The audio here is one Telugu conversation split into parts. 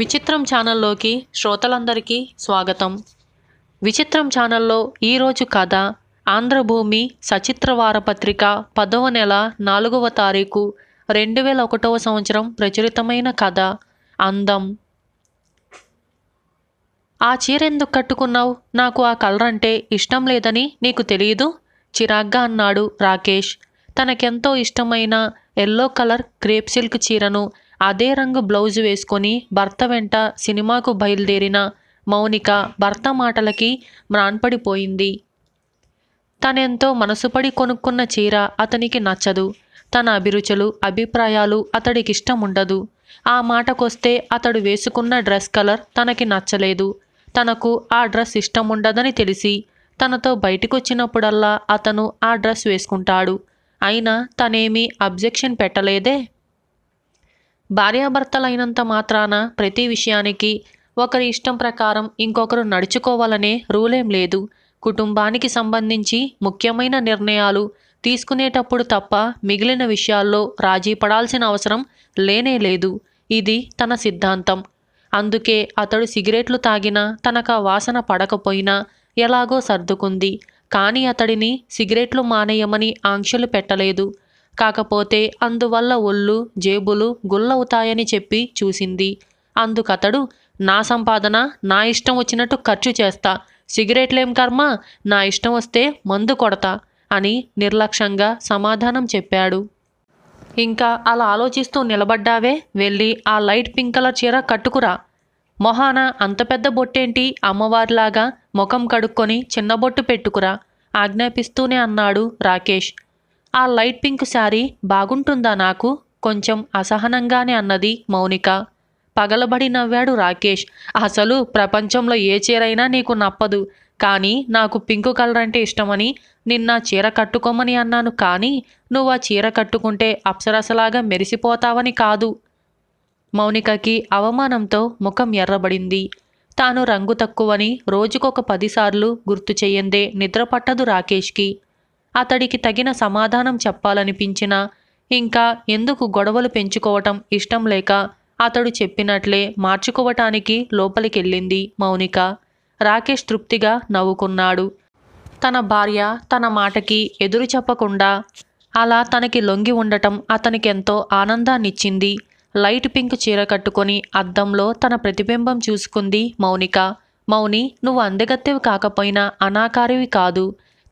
విచిత్రం ఛానల్లోకి శ్రోతలందరికీ స్వాగతం విచిత్రం ఛానల్లో ఈరోజు కథ ఆంధ్రభూమి సచిత్ర వారపత్రిక పదవ నెల నాలుగవ తారీఖు రెండు వేల ఒకటవ సంవత్సరం ప్రచురితమైన కథ అందం ఆ చీర ఎందుకు కట్టుకున్నావు నాకు ఆ కలర్ అంటే ఇష్టం లేదని నీకు తెలియదు చిరాగ్గా అన్నాడు రాకేష్ తనకెంతో ఇష్టమైన ఎల్లో కలర్ క్రేప్ సిల్క్ చీరను అదే రంగు బ్లౌజ్ వేసుకొని భర్త వెంట సినిమాకు బయలుదేరిన మౌనిక భర్త మాటలకి మ్రాన్పడిపోయింది తనెంతో మనసుపడి కొనుక్కున్న చీర అతనికి నచ్చదు తన అభిరుచులు అభిప్రాయాలు ఇష్టం ఉండదు ఆ మాటకొస్తే అతడు వేసుకున్న డ్రెస్ కలర్ తనకి నచ్చలేదు తనకు ఆ డ్రెస్ ఇష్టం ఉండదని తెలిసి తనతో బయటకొచ్చినప్పుడల్లా అతను ఆ డ్రెస్ వేసుకుంటాడు అయినా తనేమీ అబ్జెక్షన్ పెట్టలేదే భార్యాభర్తలైనంత మాత్రాన ప్రతి విషయానికి ఒకరి ఇష్టం ప్రకారం ఇంకొకరు నడుచుకోవాలనే రూలేం లేదు కుటుంబానికి సంబంధించి ముఖ్యమైన నిర్ణయాలు తీసుకునేటప్పుడు తప్ప మిగిలిన విషయాల్లో రాజీ పడాల్సిన అవసరం లేనే లేదు ఇది తన సిద్ధాంతం అందుకే అతడు సిగరెట్లు తాగినా తనకు వాసన పడకపోయినా ఎలాగో సర్దుకుంది కానీ అతడిని సిగరెట్లు మానేయమని ఆంక్షలు పెట్టలేదు కాకపోతే అందువల్ల ఒళ్ళు జేబులు గుల్లవుతాయని చెప్పి చూసింది అందుకతడు నా సంపాదన నా ఇష్టం వచ్చినట్టు ఖర్చు చేస్తా సిగరెట్లేం కర్మ నా ఇష్టం వస్తే మందు కొడతా అని నిర్లక్ష్యంగా సమాధానం చెప్పాడు ఇంకా అలా ఆలోచిస్తూ నిలబడ్డావే వెళ్ళి ఆ లైట్ పింక్ కలర్ చీర కట్టుకురా మొహాన అంత పెద్ద బొట్టేంటి అమ్మవారిలాగా ముఖం కడుక్కొని చిన్న బొట్టు పెట్టుకురా ఆజ్ఞాపిస్తూనే అన్నాడు రాకేష్ ఆ లైట్ పింక్ శారీ బాగుంటుందా నాకు కొంచెం అసహనంగానే అన్నది మౌనిక పగలబడి నవ్వాడు రాకేష్ అసలు ప్రపంచంలో ఏ చీరైనా నీకు నప్పదు కానీ నాకు పింక్ కలర్ అంటే ఇష్టమని నిన్న చీర కట్టుకోమని అన్నాను కానీ నువ్వు ఆ చీర కట్టుకుంటే అప్సరసలాగా మెరిసిపోతావని కాదు మౌనికకి అవమానంతో ముఖం ఎర్రబడింది తాను రంగు తక్కువని రోజుకొక పదిసార్లు గుర్తు చెయ్యందే నిద్రపట్టదు రాకేష్కి అతడికి తగిన సమాధానం చెప్పాలనిపించినా ఇంకా ఎందుకు గొడవలు పెంచుకోవటం ఇష్టం లేక అతడు చెప్పినట్లే మార్చుకోవటానికి లోపలికెళ్ళింది మౌనిక రాకేష్ తృప్తిగా నవ్వుకున్నాడు తన భార్య తన మాటకి ఎదురు చెప్పకుండా అలా తనకి లొంగి ఉండటం అతనికెంతో ఆనందాన్నిచ్చింది లైట్ పింక్ చీర కట్టుకొని అద్దంలో తన ప్రతిబింబం చూసుకుంది మౌనిక మౌని నువ్వు అందగత్తెవి కాకపోయినా అనాకారివి కాదు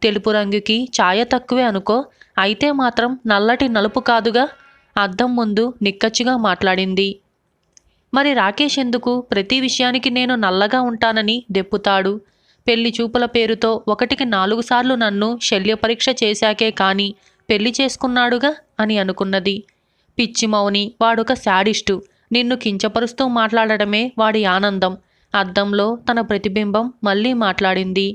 తెలుపు రంగుకి ఛాయ తక్కువే అనుకో అయితే మాత్రం నల్లటి నలుపు కాదుగా అద్దం ముందు నిక్కచ్చిగా మాట్లాడింది మరి రాకేష్ ఎందుకు ప్రతి విషయానికి నేను నల్లగా ఉంటానని దెప్పుతాడు పెళ్లి చూపుల పేరుతో ఒకటికి నాలుగు సార్లు నన్ను శల్యపరీక్ష చేశాకే కాని పెళ్లి చేసుకున్నాడుగా అని అనుకున్నది పిచ్చి మౌని వాడొక శాడిస్టు నిన్ను కించపరుస్తూ మాట్లాడటమే వాడి ఆనందం అద్దంలో తన ప్రతిబింబం మళ్ళీ మాట్లాడింది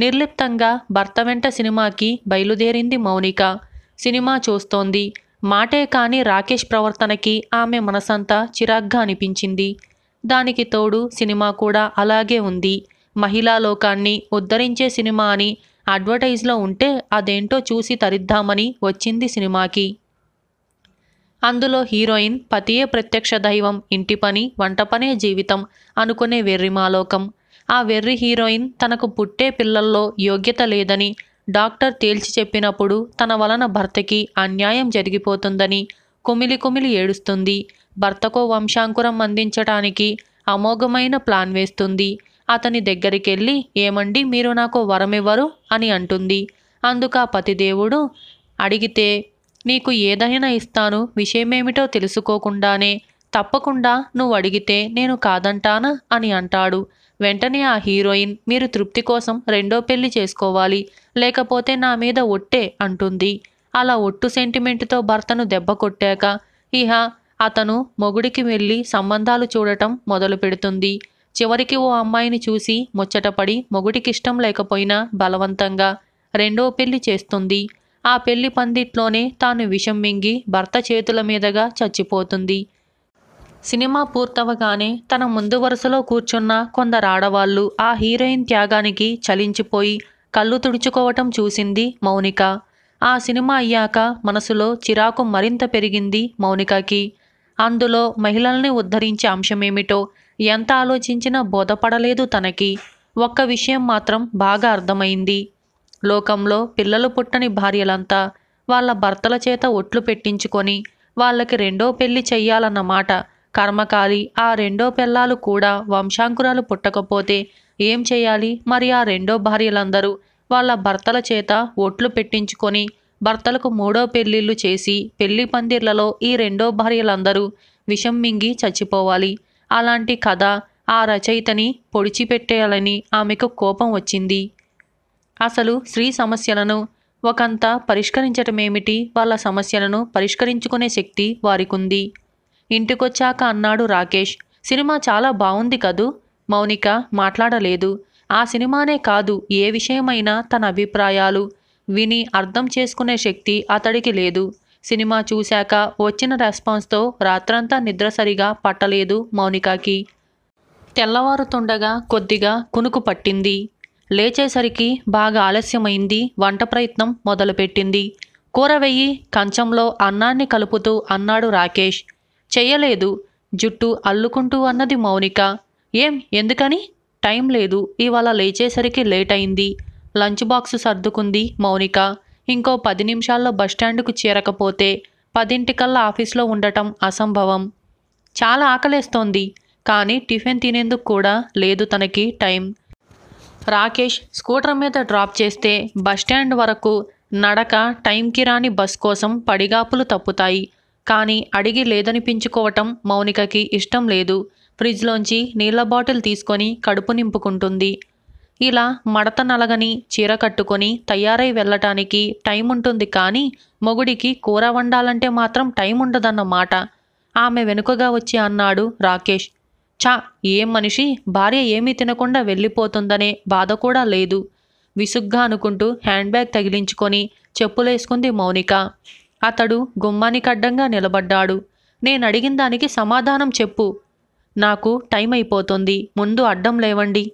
నిర్లిప్తంగా భర్త వెంట సినిమాకి బయలుదేరింది మౌనిక సినిమా చూస్తోంది మాటే కాని రాకేష్ ప్రవర్తనకి ఆమె మనసంతా చిరాగ్గా అనిపించింది దానికి తోడు సినిమా కూడా అలాగే ఉంది మహిళా లోకాన్ని ఉద్ధరించే సినిమా అని అడ్వర్టైజ్లో ఉంటే అదేంటో చూసి తరిద్దామని వచ్చింది సినిమాకి అందులో హీరోయిన్ పతియే ప్రత్యక్ష దైవం ఇంటి పని వంట పనే జీవితం అనుకునే వెర్రిమాలోకం ఆ వెర్రి హీరోయిన్ తనకు పుట్టే పిల్లల్లో యోగ్యత లేదని డాక్టర్ తేల్చి చెప్పినప్పుడు తన వలన భర్తకి అన్యాయం జరిగిపోతుందని కుమిలి కుమిలి ఏడుస్తుంది భర్తకో వంశాంకురం అందించటానికి అమోఘమైన ప్లాన్ వేస్తుంది అతని దగ్గరికెళ్ళి ఏమండి మీరు నాకు వరమివ్వరు అని అంటుంది అందుక ఆ పతిదేవుడు అడిగితే నీకు ఏదైనా ఇస్తాను విషయమేమిటో తెలుసుకోకుండానే తప్పకుండా నువ్వు అడిగితే నేను కాదంటానా అని అంటాడు వెంటనే ఆ హీరోయిన్ మీరు తృప్తి కోసం రెండో పెళ్లి చేసుకోవాలి లేకపోతే నా మీద ఒట్టే అంటుంది అలా ఒట్టు సెంటిమెంట్తో భర్తను దెబ్బ కొట్టాక ఇహ అతను మొగుడికి వెళ్ళి సంబంధాలు చూడటం మొదలు పెడుతుంది చివరికి ఓ అమ్మాయిని చూసి ముచ్చటపడి మొగుడికిష్టం లేకపోయినా బలవంతంగా రెండో పెళ్లి చేస్తుంది ఆ పెళ్లి పందిట్లోనే తాను విషం మింగి భర్త చేతుల మీదుగా చచ్చిపోతుంది సినిమా పూర్తవగానే తన ముందు వరుసలో కూర్చున్న కొందరు ఆడవాళ్లు ఆ హీరోయిన్ త్యాగానికి చలించిపోయి కళ్ళు తుడుచుకోవటం చూసింది మౌనిక ఆ సినిమా అయ్యాక మనసులో చిరాకు మరింత పెరిగింది మౌనికకి అందులో మహిళల్ని ఉద్ధరించే అంశమేమిటో ఎంత ఆలోచించినా బోధపడలేదు తనకి ఒక్క విషయం మాత్రం బాగా అర్థమైంది లోకంలో పిల్లలు పుట్టని భార్యలంతా వాళ్ళ భర్తల చేత ఒట్లు పెట్టించుకొని వాళ్ళకి రెండో పెళ్లి చెయ్యాలన్నమాట కర్మకాలి ఆ రెండో పిల్లలు కూడా వంశాంకురాలు పుట్టకపోతే ఏం చేయాలి మరి ఆ రెండో భార్యలందరూ వాళ్ళ భర్తల చేత ఓట్లు పెట్టించుకొని భర్తలకు మూడో పెళ్లిళ్ళు చేసి పెళ్లి పందిర్లలో ఈ రెండో భార్యలందరూ విషం మింగి చచ్చిపోవాలి అలాంటి కథ ఆ రచయితని పొడిచిపెట్టేయాలని ఆమెకు కోపం వచ్చింది అసలు స్త్రీ సమస్యలను ఒకంత పరిష్కరించటమేమిటి వాళ్ళ సమస్యలను పరిష్కరించుకునే శక్తి వారికుంది ఇంటికొచ్చాక అన్నాడు రాకేష్ సినిమా చాలా బాగుంది కదూ మౌనిక మాట్లాడలేదు ఆ సినిమానే కాదు ఏ విషయమైనా తన అభిప్రాయాలు విని అర్థం చేసుకునే శక్తి అతడికి లేదు సినిమా చూశాక వచ్చిన రెస్పాన్స్తో రాత్రంతా నిద్ర సరిగా పట్టలేదు మౌనికాకి తెల్లవారుతుండగా కొద్దిగా కునుకు పట్టింది లేచేసరికి బాగా ఆలస్యమైంది వంట ప్రయత్నం మొదలుపెట్టింది కూర వెయ్యి కంచంలో అన్నాన్ని కలుపుతూ అన్నాడు రాకేష్ చెయ్యలేదు జుట్టు అల్లుకుంటూ అన్నది మౌనిక ఏం ఎందుకని టైం లేదు ఇవాళ లేచేసరికి లేట్ అయింది లంచ్ బాక్స్ సర్దుకుంది మౌనిక ఇంకో పది నిమిషాల్లో బస్టాండ్కు చేరకపోతే పదింటికల్లా ఆఫీస్లో ఉండటం అసంభవం చాలా ఆకలేస్తోంది కానీ టిఫిన్ తినేందుకు కూడా లేదు తనకి టైం రాకేష్ స్కూటర్ మీద డ్రాప్ చేస్తే బస్టాండ్ వరకు నడక టైంకి రాని బస్ కోసం పడిగాపులు తప్పుతాయి కానీ అడిగి లేదనిపించుకోవటం మౌనికకి ఇష్టం లేదు ఫ్రిడ్జ్లోంచి నీళ్ల బాటిల్ తీసుకొని కడుపు నింపుకుంటుంది ఇలా మడత నలగని చీర కట్టుకొని తయారై వెళ్ళటానికి టైం ఉంటుంది కానీ మొగుడికి కూర వండాలంటే మాత్రం టైం ఉండదన్నమాట ఆమె వెనుకగా వచ్చి అన్నాడు రాకేష్ చా ఏం మనిషి భార్య ఏమీ తినకుండా వెళ్ళిపోతుందనే బాధ కూడా లేదు విసుగ్గా అనుకుంటూ హ్యాండ్ బ్యాగ్ తగిలించుకొని చెప్పులేసుకుంది మౌనిక అతడు గుమ్మానికడ్డంగా నిలబడ్డాడు నేనడిగిన దానికి సమాధానం చెప్పు నాకు టైం అయిపోతుంది ముందు అడ్డం లేవండి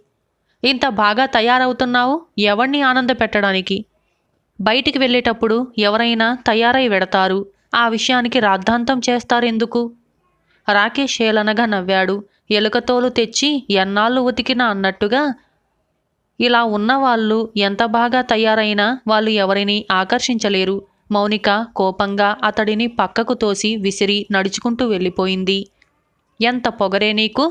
ఇంత బాగా తయారవుతున్నావు ఎవణ్ణి ఆనంద పెట్టడానికి బయటికి వెళ్ళేటప్పుడు ఎవరైనా తయారై వెడతారు ఆ విషయానికి రాద్ధాంతం చేస్తారెందుకు రాకేష్ ఏలనగా నవ్వాడు ఎలుకతోలు తెచ్చి ఎన్నాళ్ళు ఉతికినా అన్నట్టుగా ఇలా ఉన్నవాళ్ళు ఎంత బాగా తయారైనా వాళ్ళు ఎవరిని ఆకర్షించలేరు మౌనిక కోపంగా అతడిని పక్కకు తోసి విసిరి నడుచుకుంటూ వెళ్ళిపోయింది ఎంత పొగరే నీకు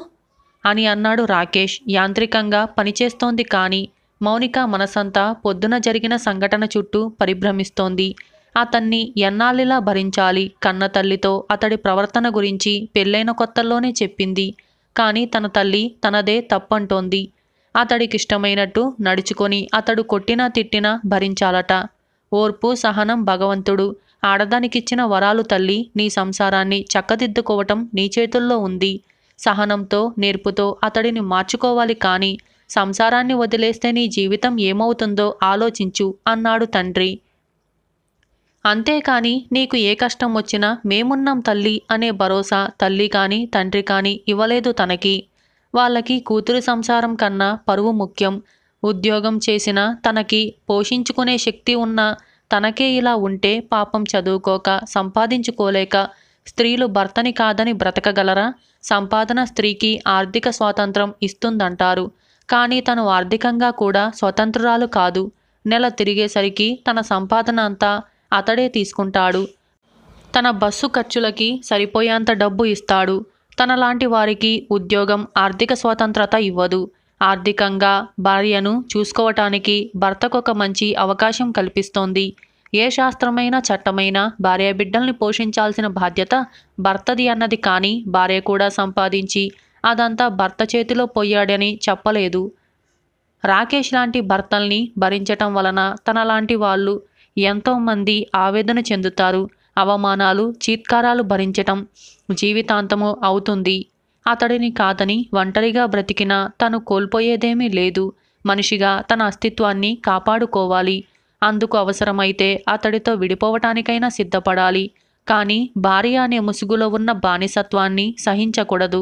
అని అన్నాడు రాకేష్ యాంత్రికంగా పనిచేస్తోంది కానీ మౌనిక మనసంతా పొద్దున జరిగిన సంఘటన చుట్టూ పరిభ్రమిస్తోంది అతన్ని ఎన్నాళ్ళిలా భరించాలి కన్న తల్లితో అతడి ప్రవర్తన గురించి పెళ్ళైన కొత్తల్లోనే చెప్పింది కానీ తన తల్లి తనదే తప్పంటోంది అతడికిష్టమైనట్టు నడుచుకొని అతడు కొట్టినా తిట్టినా భరించాలట ఓర్పు సహనం భగవంతుడు ఆడదానికిచ్చిన వరాలు తల్లి నీ సంసారాన్ని చక్కదిద్దుకోవటం నీ చేతుల్లో ఉంది సహనంతో నేర్పుతో అతడిని మార్చుకోవాలి కానీ సంసారాన్ని వదిలేస్తే నీ జీవితం ఏమవుతుందో ఆలోచించు అన్నాడు తండ్రి అంతేకాని నీకు ఏ కష్టం వచ్చినా మేమున్నాం తల్లి అనే భరోసా తల్లి కానీ తండ్రి కానీ ఇవ్వలేదు తనకి వాళ్ళకి కూతురు సంసారం కన్నా పరువు ముఖ్యం ఉద్యోగం చేసినా తనకి పోషించుకునే శక్తి ఉన్నా తనకే ఇలా ఉంటే పాపం చదువుకోక సంపాదించుకోలేక స్త్రీలు భర్తని కాదని బ్రతకగలరా సంపాదన స్త్రీకి ఆర్థిక స్వాతంత్రం ఇస్తుందంటారు కానీ తను ఆర్థికంగా కూడా స్వతంత్రురాలు కాదు నెల తిరిగేసరికి తన సంపాదన అంతా అతడే తీసుకుంటాడు తన బస్సు ఖర్చులకి సరిపోయేంత డబ్బు ఇస్తాడు తనలాంటి వారికి ఉద్యోగం ఆర్థిక స్వాతంత్రత ఇవ్వదు ఆర్థికంగా భార్యను చూసుకోవటానికి భర్తకు ఒక మంచి అవకాశం కల్పిస్తోంది ఏ శాస్త్రమైన చట్టమైనా భార్య బిడ్డల్ని పోషించాల్సిన బాధ్యత భర్తది అన్నది కానీ భార్య కూడా సంపాదించి అదంతా భర్త చేతిలో పోయాడని చెప్పలేదు రాకేష్ లాంటి భర్తల్ని భరించటం వలన తన లాంటి వాళ్ళు ఎంతోమంది ఆవేదన చెందుతారు అవమానాలు చీత్కారాలు భరించటం జీవితాంతము అవుతుంది అతడిని కాదని ఒంటరిగా బ్రతికినా తను కోల్పోయేదేమీ లేదు మనిషిగా తన అస్తిత్వాన్ని కాపాడుకోవాలి అందుకు అవసరమైతే అతడితో విడిపోవటానికైనా సిద్ధపడాలి కానీ భార్య అనే ముసుగులో ఉన్న బానిసత్వాన్ని సహించకూడదు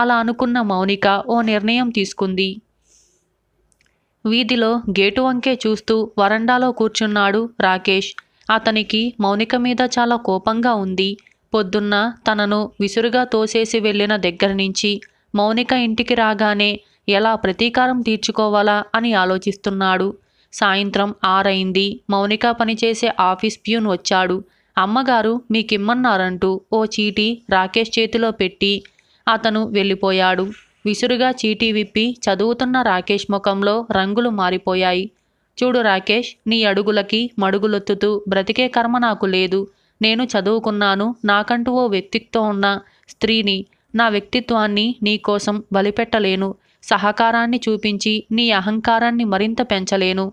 అలా అనుకున్న మౌనిక ఓ నిర్ణయం తీసుకుంది వీధిలో గేటు వంకే చూస్తూ వరండాలో కూర్చున్నాడు రాకేష్ అతనికి మౌనిక మీద చాలా కోపంగా ఉంది పొద్దున్న తనను విసురుగా తోసేసి వెళ్ళిన దగ్గర నుంచి మౌనిక ఇంటికి రాగానే ఎలా ప్రతీకారం తీర్చుకోవాలా అని ఆలోచిస్తున్నాడు సాయంత్రం ఆరైంది మౌనిక పనిచేసే ఆఫీస్ ప్యూన్ వచ్చాడు అమ్మగారు మీకిమ్మన్నారంటూ ఓ చీటీ రాకేష్ చేతిలో పెట్టి అతను వెళ్ళిపోయాడు విసురుగా చీటీ విప్పి చదువుతున్న రాకేష్ ముఖంలో రంగులు మారిపోయాయి చూడు రాకేష్ నీ అడుగులకి మడుగులొత్తుతూ బ్రతికే కర్మ నాకు లేదు నేను చదువుకున్నాను నాకంటూ ఓ వ్యక్తిత్వం ఉన్న స్త్రీని నా వ్యక్తిత్వాన్ని నీకోసం బలిపెట్టలేను సహకారాన్ని చూపించి నీ అహంకారాన్ని మరింత పెంచలేను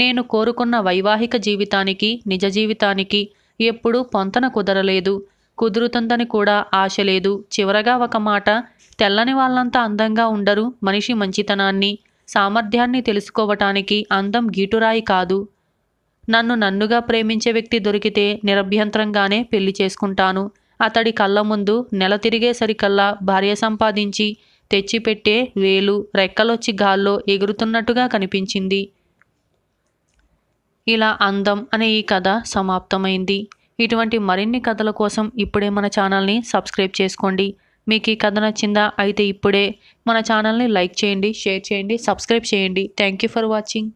నేను కోరుకున్న వైవాహిక జీవితానికి నిజ జీవితానికి ఎప్పుడూ పొంతన కుదరలేదు కుదురుతుందని కూడా ఆశ లేదు చివరగా ఒక మాట తెల్లని వాళ్ళంతా అందంగా ఉండరు మనిషి మంచితనాన్ని సామర్థ్యాన్ని తెలుసుకోవటానికి అందం గీటురాయి కాదు నన్ను నన్నుగా ప్రేమించే వ్యక్తి దొరికితే నిరభ్యంతరంగానే పెళ్లి చేసుకుంటాను అతడి కళ్ళ ముందు నెల తిరిగేసరికల్లా భార్య సంపాదించి తెచ్చిపెట్టే వేలు రెక్కలొచ్చి గాల్లో ఎగురుతున్నట్టుగా కనిపించింది ఇలా అందం అనే ఈ కథ సమాప్తమైంది ఇటువంటి మరిన్ని కథల కోసం ఇప్పుడే మన ఛానల్ని సబ్స్క్రైబ్ చేసుకోండి మీకు ఈ కథ నచ్చిందా అయితే ఇప్పుడే మన ఛానల్ని లైక్ చేయండి షేర్ చేయండి సబ్స్క్రైబ్ చేయండి థ్యాంక్ యూ ఫర్ వాచింగ్